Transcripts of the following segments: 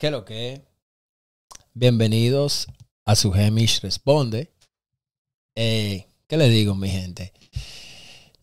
¿Qué lo que? Bienvenidos a su gemis Responde. Eh, ¿Qué le digo, mi gente?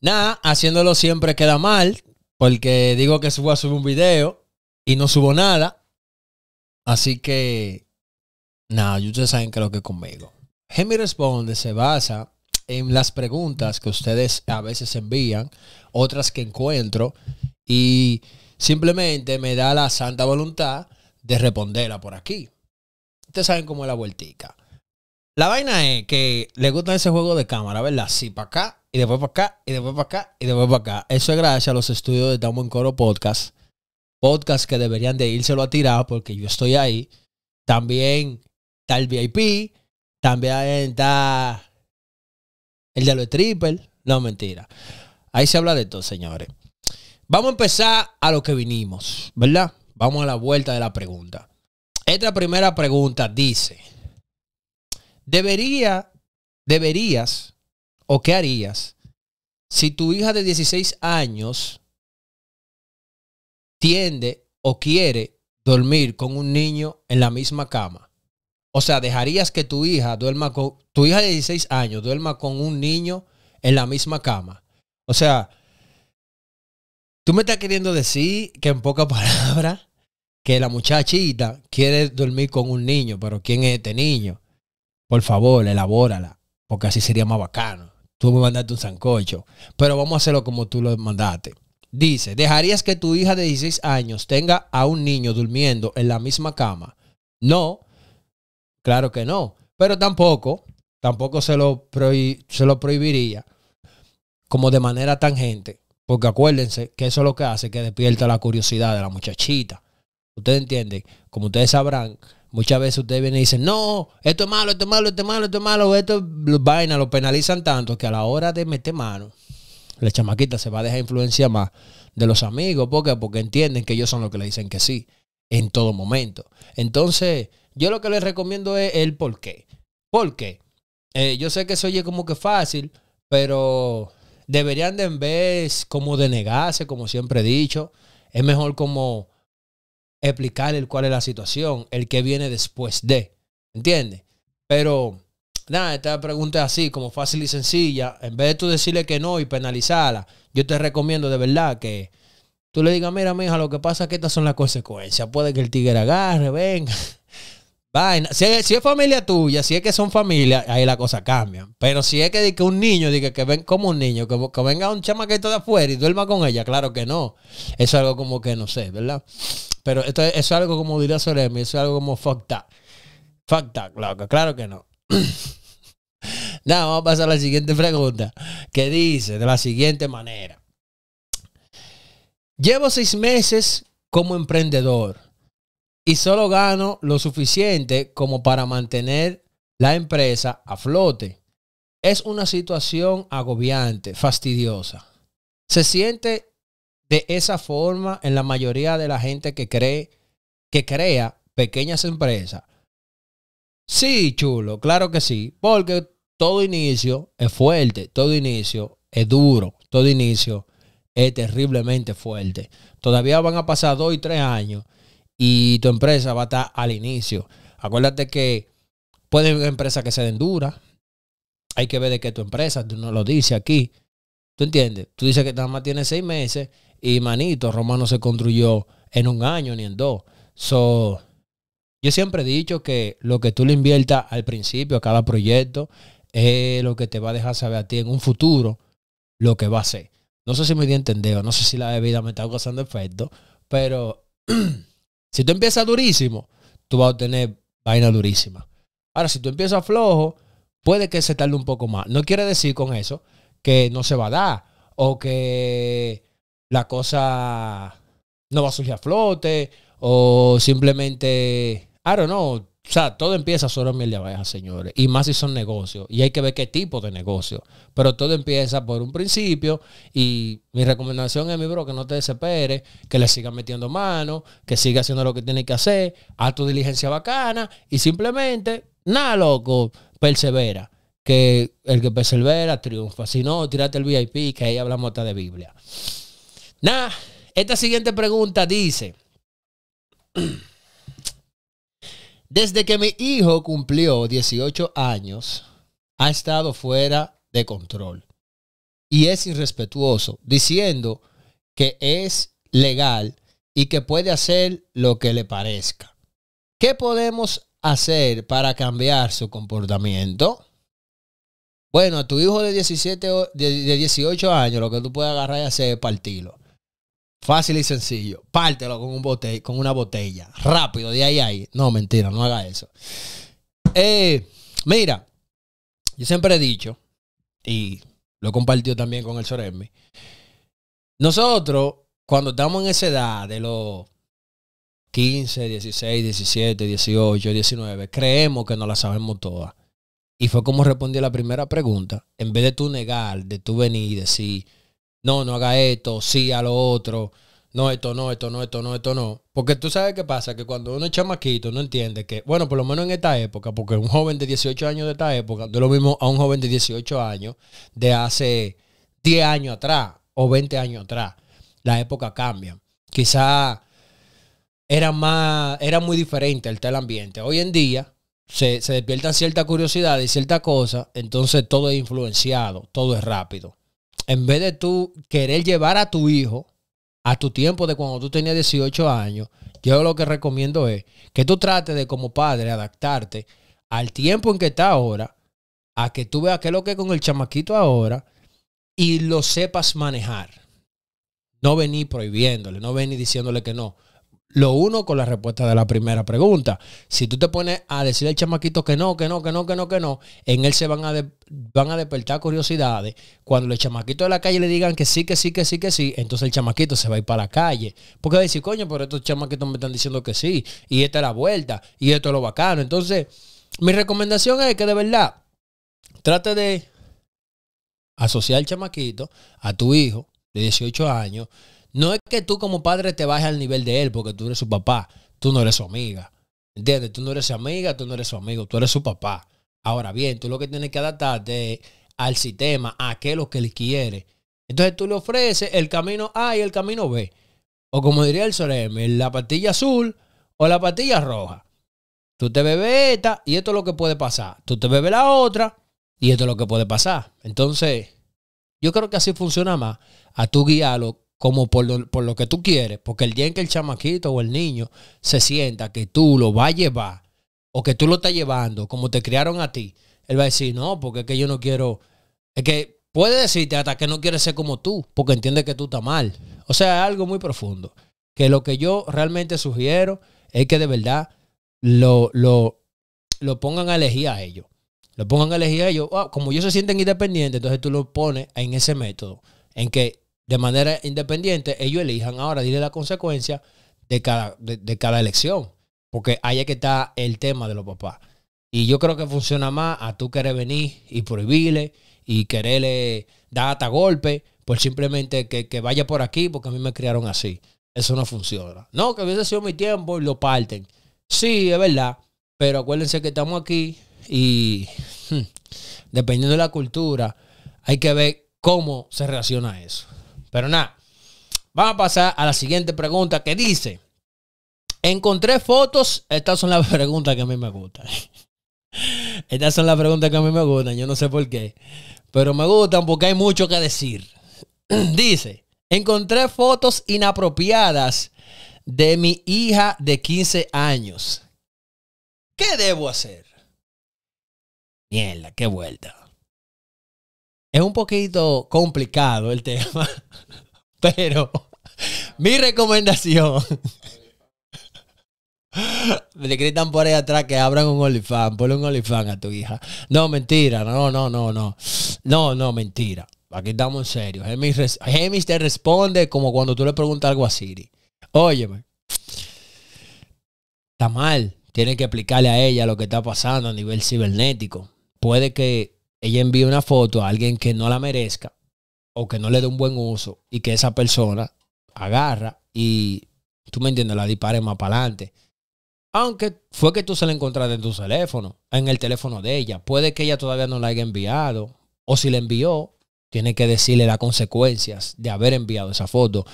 Nada, haciéndolo siempre queda mal, porque digo que Subo a subir un video y no subo nada. Así que, nada, ustedes saben que lo que conmigo. gemis Responde se basa en las preguntas que ustedes a veces envían, otras que encuentro, y simplemente me da la santa voluntad de responderla por aquí. Ustedes saben cómo es la vueltica. La vaina es que le gusta ese juego de cámara, ¿verdad? Sí, para acá, y después para acá, y después para acá, y después para acá. Eso es gracias a los estudios de Down en Coro Podcast. Podcast que deberían de lo a tirar porque yo estoy ahí. También está el VIP. También está el de los triple. No, mentira. Ahí se habla de todo, señores. Vamos a empezar a lo que vinimos, ¿verdad? Vamos a la vuelta de la pregunta. Esta primera pregunta dice, ¿debería, deberías o qué harías si tu hija de 16 años tiende o quiere dormir con un niño en la misma cama? O sea, ¿dejarías que tu hija duerma con, tu hija de 16 años duerma con un niño en la misma cama? O sea, Tú me estás queriendo decir que en pocas palabras, que la muchachita quiere dormir con un niño, pero ¿quién es este niño? Por favor, elabórala, porque así sería más bacano. Tú me mandaste un sancocho, pero vamos a hacerlo como tú lo mandaste. Dice, ¿dejarías que tu hija de 16 años tenga a un niño durmiendo en la misma cama? No, claro que no, pero tampoco, tampoco se lo, se lo prohibiría como de manera tangente porque acuérdense que eso es lo que hace que despierta la curiosidad de la muchachita. Ustedes entienden, como ustedes sabrán, muchas veces ustedes vienen y dicen, no, esto es malo, esto es malo, esto es malo, esto es malo, esto es vaina, lo penalizan tanto que a la hora de meter mano, la chamaquita se va a dejar influencia más de los amigos. ¿Por qué? Porque entienden que ellos son los que le dicen que sí en todo momento. Entonces, yo lo que les recomiendo es el por qué. ¿Por qué? Eh, yo sé que eso oye como que fácil, pero deberían de en vez como denegarse como siempre he dicho, es mejor como explicar el cuál es la situación, el que viene después de, ¿entiendes? Pero nada, esta pregunta es así, como fácil y sencilla, en vez de tú decirle que no y penalizarla, yo te recomiendo de verdad que tú le digas, mira, hija lo que pasa es que estas son las consecuencias, puede que el tigre agarre, venga. Vaina. Si, es familia tuya, si es que son familia, ahí la cosa cambia. Pero si es que, un niño, diga que, ven como un niño, que, venga un chamaquito de afuera y duerma con ella, claro que no. Eso es algo como que no sé, ¿verdad? Pero esto, eso es algo como diría Soremi, eso es algo como facta, facta. Fuck claro que no. Nada, vamos a pasar a la siguiente pregunta, que dice de la siguiente manera. Llevo seis meses como emprendedor y solo gano lo suficiente como para mantener la empresa a flote. Es una situación agobiante, fastidiosa. Se siente de esa forma en la mayoría de la gente que cree que crea pequeñas empresas. Sí, chulo, claro que sí, porque todo inicio es fuerte, todo inicio es duro, todo inicio es terriblemente fuerte. Todavía van a pasar dos y tres años y tu empresa va a estar al inicio. Acuérdate que puede haber empresa que se den dura Hay que ver de qué tu empresa, tú no lo dices aquí. ¿Tú entiendes? Tú dices que nada más tiene seis meses y manito, Roma no se construyó en un año ni en dos. So, yo siempre he dicho que lo que tú le inviertas al principio a cada proyecto es lo que te va a dejar saber a ti en un futuro lo que va a ser. No sé si me he entendido. no sé si la bebida me está causando efecto, pero Si tú empiezas durísimo, tú vas a obtener vaina durísima. Ahora, si tú empiezas flojo, puede que se tarde un poco más. No quiere decir con eso que no se va a dar o que la cosa no va a surgir a flote o simplemente, I don't know, o sea, todo empieza en miel de abeja, señores. Y más si son negocios. Y hay que ver qué tipo de negocio. Pero todo empieza por un principio. Y mi recomendación es, mi bro, que no te desesperes, que le siga metiendo mano, que siga haciendo lo que tiene que hacer, haz tu diligencia bacana y simplemente, nada, loco, persevera. Que el que persevera triunfa. Si no, tirate el VIP, que ahí hablamos hasta de Biblia. Nada, esta siguiente pregunta dice. Desde que mi hijo cumplió 18 años, ha estado fuera de control. Y es irrespetuoso, diciendo que es legal y que puede hacer lo que le parezca. ¿Qué podemos hacer para cambiar su comportamiento? Bueno, a tu hijo de, de 18 años lo que tú puedes agarrar y hacer es partirlo. Fácil y sencillo. Pártelo con, un con una botella. Rápido, de ahí a ahí. No, mentira, no haga eso. Eh, mira, yo siempre he dicho, y lo he compartido también con el Soremi, nosotros, cuando estamos en esa edad de los 15, 16, 17, 18, 19, creemos que no la sabemos todas. Y fue como respondí a la primera pregunta. En vez de tú negar, de tú venir y decir no, no haga esto, sí a lo otro, no, esto no, esto no, esto no, esto no. Porque tú sabes qué pasa, que cuando uno es chamaquito no entiende que, bueno, por lo menos en esta época, porque un joven de 18 años de esta época, no lo mismo a un joven de 18 años de hace 10 años atrás o 20 años atrás. La época cambia. Quizá era más, era muy diferente el tal ambiente. Hoy en día se, se despiertan ciertas curiosidades y cierta cosa. entonces todo es influenciado, todo es rápido en vez de tú querer llevar a tu hijo a tu tiempo de cuando tú tenías 18 años, yo lo que recomiendo es que tú trates de como padre adaptarte al tiempo en que está ahora, a que tú veas qué es lo que es con el chamaquito ahora y lo sepas manejar. No venir prohibiéndole, no venir diciéndole que no lo uno con la respuesta de la primera pregunta. Si tú te pones a decir al chamaquito que no, que no, que no, que no, que no, en él se van a, van a despertar curiosidades. Cuando los chamaquitos de la calle le digan que sí, que sí, que sí, que sí, entonces el chamaquito se va a ir para la calle. Porque va a decir, coño, pero estos chamaquitos me están diciendo que sí, y esta es la vuelta, y esto es lo bacano. Entonces, mi recomendación es que de verdad trate de asociar al chamaquito a tu hijo de 18 años no es que tú como padre te bajes al nivel de él porque tú eres su papá, tú no eres su amiga. ¿Entiendes? Tú no eres su amiga, tú no eres su amigo, tú eres su papá. Ahora bien, tú lo que tienes que adaptarte al sistema, a qué lo que él quiere. Entonces tú le ofreces el camino A y el camino B. O como diría el solemne, la pastilla azul o la pastilla roja. Tú te bebes esta y esto es lo que puede pasar. Tú te bebes la otra y esto es lo que puede pasar. Entonces, yo creo que así funciona más. A tu guiarlo como por lo, que tú quieres. Porque el día en que el chamaquito o el niño se sienta que tú lo vas a llevar o que tú lo estás llevando, como te criaron a ti, él va a decir, no, porque es que yo no quiero, es que puede decirte hasta que no quiere ser como tú, porque entiende que tú estás mal. O sea, es algo muy profundo. Que lo que yo realmente sugiero es que de verdad lo, lo, lo pongan a elegir a ellos. Lo pongan a elegir a ellos. Ah, como ellos se sienten independientes, entonces tú lo pones en ese método, en que de manera independiente, ellos elijan ahora, dile la consecuencia de cada, de, cada elección. Porque ahí es que está el tema de los papás. Y yo creo que funciona más a tú querer venir y prohibirle y quererle dar hasta golpe por simplemente que, vaya por aquí porque a mí me criaron así. Eso no funciona. No, que hubiese sido mi tiempo y lo parten. Sí, es verdad. Pero acuérdense que estamos aquí y hmm, dependiendo de la cultura, hay que ver cómo se reacciona eso. Pero nada, vamos a pasar a la siguiente pregunta que dice, encontré fotos, estas son las preguntas que a mí me gustan. Estas son las preguntas que a mí me gustan, yo no sé por qué, pero me gustan porque hay mucho que decir. Dice, encontré fotos inapropiadas de mi hija de 15 años. ¿Qué debo hacer? Mierda, qué vuelta. Es un poquito complicado el tema. Pero mi recomendación. Le gritan por ahí atrás que abran un olifán. Ponle un olifán a tu hija. No, mentira. No, no, no, no. No, no, mentira. Aquí estamos en serio. Hemis, te responde como cuando tú le preguntas algo a Siri. Óyeme. Está mal. Tienes que explicarle a ella lo que está pasando a nivel cibernético. Puede que ella envíe una foto a alguien que no la merezca o que no le dé un buen uso y que esa persona agarra y, tú me entiendes, la dispare más para adelante. Aunque fue que tú se la encontraste en tu teléfono, en el teléfono de ella. Puede que ella todavía no la haya enviado. O si la envió, tiene que decirle las consecuencias de haber enviado esa foto.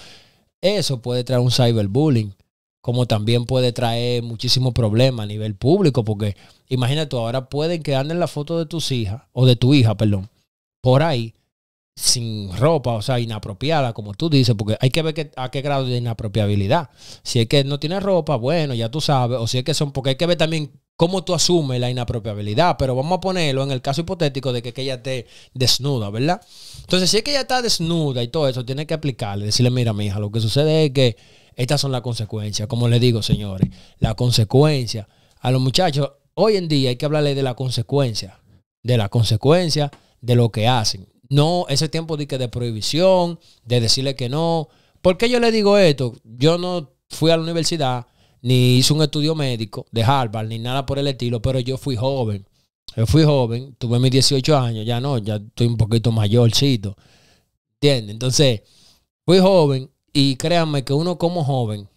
Eso puede traer un cyberbullying, como también puede traer muchísimos problemas a nivel público, porque imagínate, ahora pueden quedar en la foto de tus hijas, o de tu hija, perdón, por ahí, sin ropa, o sea, inapropiada, como tú dices, porque hay que ver que, a qué grado de inapropiabilidad. Si es que no tiene ropa, bueno, ya tú sabes, o si es que son, porque hay que ver también cómo tú asumes la inapropiabilidad, pero vamos a ponerlo en el caso hipotético de que, que ella esté desnuda, ¿verdad? Entonces, si es que ella está desnuda y todo eso, tiene que aplicarle, decirle, mira, mi hija, lo que sucede es que estas son las consecuencias, como le digo, señores, la consecuencia. A los muchachos, hoy en día hay que hablarle de la consecuencia, de la consecuencia de lo que hacen. No, ese tiempo de, de prohibición, de decirle que no. ¿Por qué yo le digo esto? Yo no fui a la universidad, ni hice un estudio médico de Harvard, ni nada por el estilo, pero yo fui joven. Yo fui joven, tuve mis 18 años, ya no, ya estoy un poquito mayorcito. ¿Entiendes? Entonces, fui joven y créanme que uno como joven,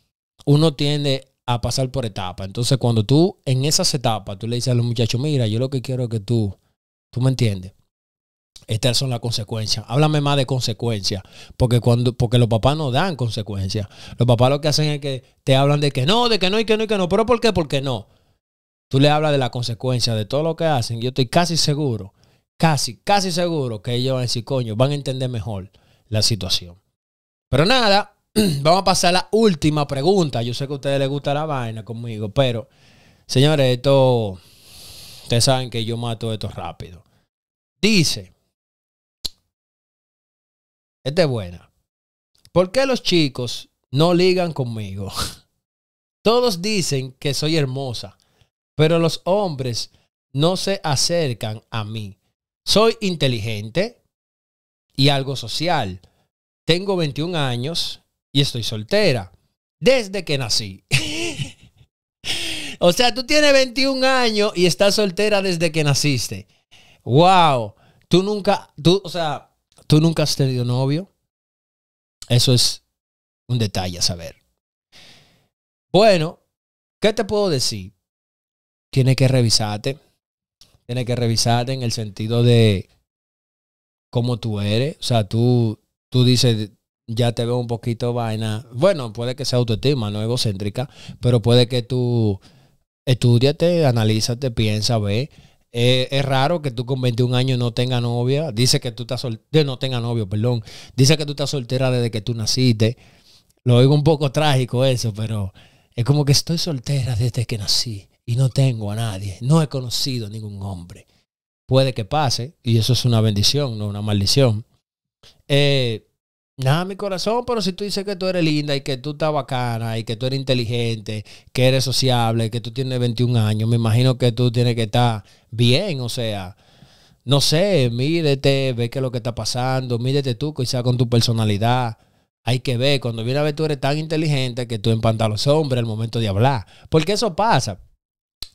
uno tiende a pasar por etapas. Entonces, cuando tú en esas etapas, tú le dices a los muchachos, mira, yo lo que quiero es que tú, tú me entiendes, estas son las consecuencias. Háblame más de consecuencias. Porque cuando, porque los papás no dan consecuencias. Los papás lo que hacen es que te hablan de que no, de que no, y que no, y que no. ¿Pero por qué? Porque no. Tú le hablas de la consecuencia de todo lo que hacen. Yo estoy casi seguro, casi, casi seguro que ellos en sí, coño, van a entender mejor la situación. Pero nada, vamos a pasar a la última pregunta. Yo sé que a ustedes les gusta la vaina conmigo, pero señores, esto. Ustedes saben que yo mato esto rápido. Dice. Esta es buena. ¿Por qué los chicos no ligan conmigo? Todos dicen que soy hermosa, pero los hombres no se acercan a mí. Soy inteligente y algo social. Tengo 21 años y estoy soltera desde que nací. o sea, tú tienes 21 años y estás soltera desde que naciste. Wow, tú nunca, tú, o sea, tú nunca has tenido novio, eso es un detalle a saber. Bueno, ¿qué te puedo decir? Tienes que revisarte. Tienes que revisarte en el sentido de cómo tú eres. O sea, tú, tú dices, ya te veo un poquito vaina. Bueno, puede que sea autoestima, no egocéntrica, pero puede que tú estudiate, analízate, piensa, ve. Eh, es raro que tú con 21 años no tengas novia. Dice que tú estás soltera, no tengas novio, perdón. Dice que tú estás soltera desde que tú naciste. Lo oigo un poco trágico eso, pero es como que estoy soltera desde que nací y no tengo a nadie. No he conocido a ningún hombre. Puede que pase, y eso es una bendición, no una maldición. Eh, Nada, mi corazón, pero si tú dices que tú eres linda y que tú estás bacana y que tú eres inteligente, que eres sociable, que tú tienes 21 años, me imagino que tú tienes que estar bien, o sea, no sé, mírete, ve qué es lo que está pasando, mírete tú, quizá con tu personalidad. Hay que ver, cuando viene a ver tú eres tan inteligente que tú empantas los hombres al momento de hablar. Porque eso pasa,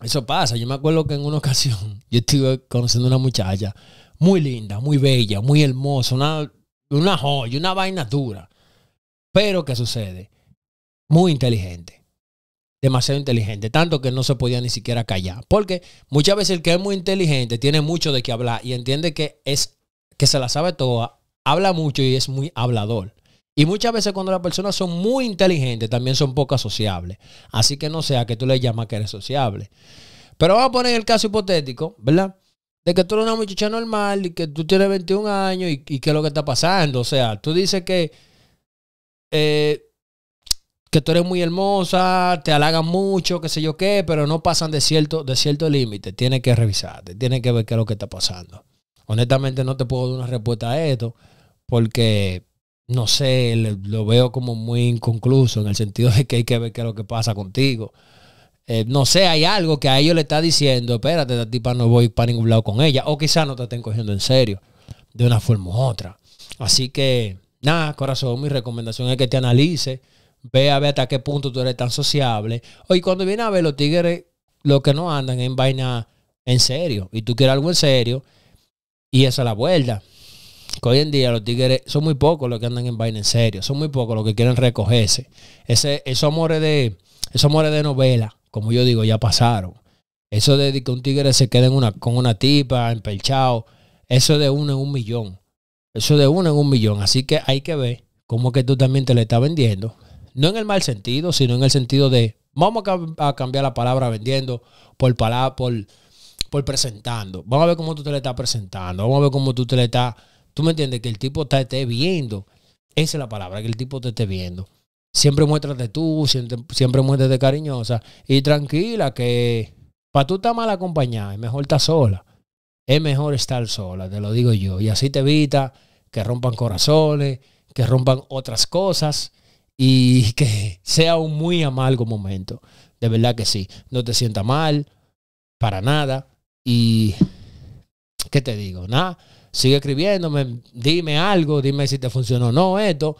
eso pasa. Yo me acuerdo que en una ocasión yo estuve conociendo a una muchacha muy linda, muy bella, muy hermosa, una una joya, una vaina dura. Pero, ¿qué sucede? Muy inteligente. Demasiado inteligente. Tanto que no se podía ni siquiera callar. Porque muchas veces el que es muy inteligente tiene mucho de qué hablar y entiende que es que se la sabe toda, habla mucho y es muy hablador. Y muchas veces cuando las personas son muy inteligentes también son poco sociables. Así que no sea que tú le llamas que eres sociable. Pero vamos a poner el caso hipotético, ¿verdad? de que tú eres una muchacha normal y que tú tienes 21 años y, y qué es lo que está pasando. O sea, tú dices que, eh, que tú eres muy hermosa, te halagan mucho, qué sé yo qué, pero no pasan de cierto, de cierto límite. Tienes que revisarte, tienes que ver qué es lo que está pasando. Honestamente no te puedo dar una respuesta a esto porque, no sé, lo veo como muy inconcluso en el sentido de que hay que ver qué es lo que pasa contigo. Eh, no sé, hay algo que a ellos le está diciendo, espérate, esta tipa no voy para ningún lado con ella, o quizás no te estén cogiendo en serio, de una forma u otra. Así que, nada, corazón, mi recomendación es que te analices, ve a hasta qué punto tú eres tan sociable, Oye, cuando viene a ver los tigres, los que no andan en vaina en serio, y tú quieres algo en serio, y esa es la vuelta. hoy en día los tigres son muy pocos los que andan en vaina en serio, son muy pocos los que quieren recogerse. Ese, esos amores de, esos amores de novela como yo digo, ya pasaron. Eso de que un tigre se quede una, con una tipa, empelchado, eso de uno en un millón. Eso de uno en un millón. Así que hay que ver cómo que tú también te le estás vendiendo. No en el mal sentido, sino en el sentido de vamos a, cambiar la palabra vendiendo por, por, por presentando. Vamos a ver cómo tú te le estás presentando. Vamos a ver cómo tú te le estás. Tú me entiendes que el tipo te esté viendo. Esa es la palabra, que el tipo te esté viendo siempre muéstrate tú, siempre, muéstrate cariñosa y tranquila que para tú está mal acompañada, es mejor estar sola. Es mejor estar sola, te lo digo yo. Y así te evita que rompan corazones, que rompan otras cosas y que sea un muy amargo momento. De verdad que sí. No te sienta mal, para nada. Y, ¿qué te digo? Nada, sigue escribiéndome, dime algo, dime si te funcionó o no esto.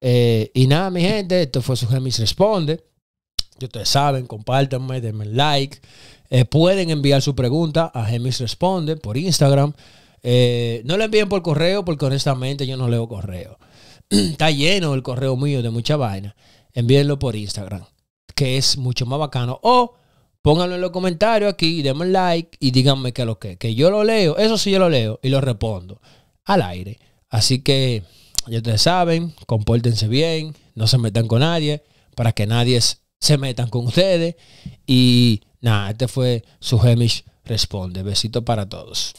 Eh, y nada, mi gente, esto fue su Gemis Responde. yo ustedes saben, compártanme, denme like. Eh, pueden enviar su pregunta a Gemis Responde por Instagram. Eh, no la envíen por correo porque honestamente yo no leo correo. Está lleno el correo mío de mucha vaina. Envíenlo por Instagram, que es mucho más bacano. O pónganlo en los comentarios aquí, denme like y díganme qué es lo que. Que yo lo leo, eso sí yo lo leo y lo respondo al aire. Así que ya ustedes saben, compórtense bien, no se metan con nadie, para que nadie se metan con ustedes. Y nada, este fue su gemish Responde. Besito para todos.